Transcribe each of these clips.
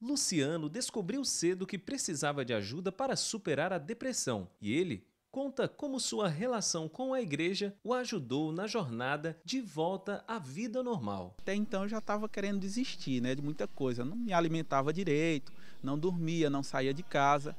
Luciano descobriu cedo que precisava de ajuda para superar a depressão e ele conta como sua relação com a igreja o ajudou na jornada de volta à vida normal. Até então eu já estava querendo desistir né, de muita coisa, não me alimentava direito, não dormia, não saía de casa.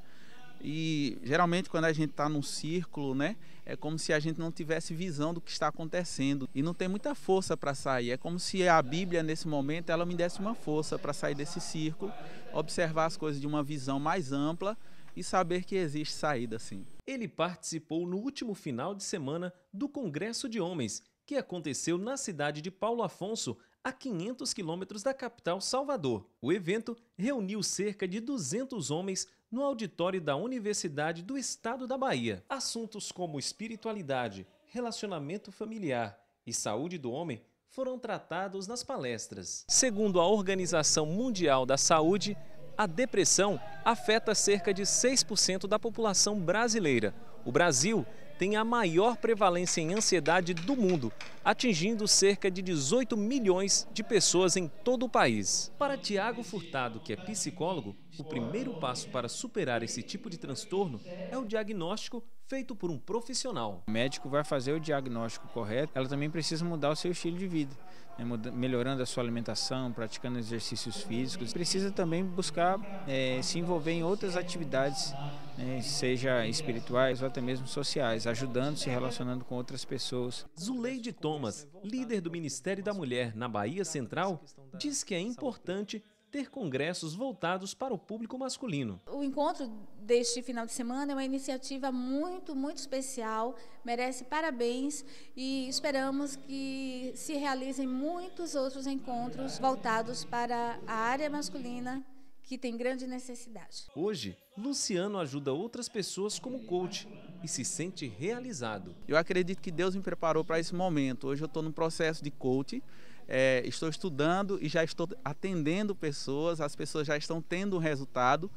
E geralmente quando a gente está num círculo, né, é como se a gente não tivesse visão do que está acontecendo e não tem muita força para sair. É como se a Bíblia nesse momento ela me desse uma força para sair desse círculo, observar as coisas de uma visão mais ampla e saber que existe saída assim. Ele participou no último final de semana do Congresso de Homens, que aconteceu na cidade de Paulo Afonso, a 500 quilômetros da capital Salvador. O evento reuniu cerca de 200 homens no auditório da Universidade do Estado da Bahia. Assuntos como espiritualidade, relacionamento familiar e saúde do homem foram tratados nas palestras. Segundo a Organização Mundial da Saúde, a depressão afeta cerca de 6% da população brasileira. O Brasil tem a maior prevalência em ansiedade do mundo, atingindo cerca de 18 milhões de pessoas em todo o país. Para Tiago Furtado, que é psicólogo, o primeiro passo para superar esse tipo de transtorno é o diagnóstico feito por um profissional. O médico vai fazer o diagnóstico correto, ela também precisa mudar o seu estilo de vida, né? melhorando a sua alimentação, praticando exercícios físicos. Precisa também buscar é, se envolver em outras atividades, né? seja espirituais ou até mesmo sociais ajudando, se relacionando com outras pessoas. Zuleide Thomas, líder do Ministério da Mulher na Bahia Central, diz que é importante ter congressos voltados para o público masculino. O encontro deste final de semana é uma iniciativa muito, muito especial, merece parabéns e esperamos que se realizem muitos outros encontros voltados para a área masculina que tem grande necessidade. Hoje, Luciano ajuda outras pessoas como coach e se sente realizado. Eu acredito que Deus me preparou para esse momento. Hoje eu estou no processo de coaching, é, estou estudando e já estou atendendo pessoas, as pessoas já estão tendo resultado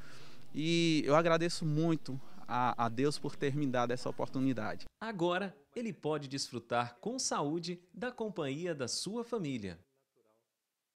e eu agradeço muito a, a Deus por ter me dado essa oportunidade. Agora ele pode desfrutar com saúde da companhia da sua família.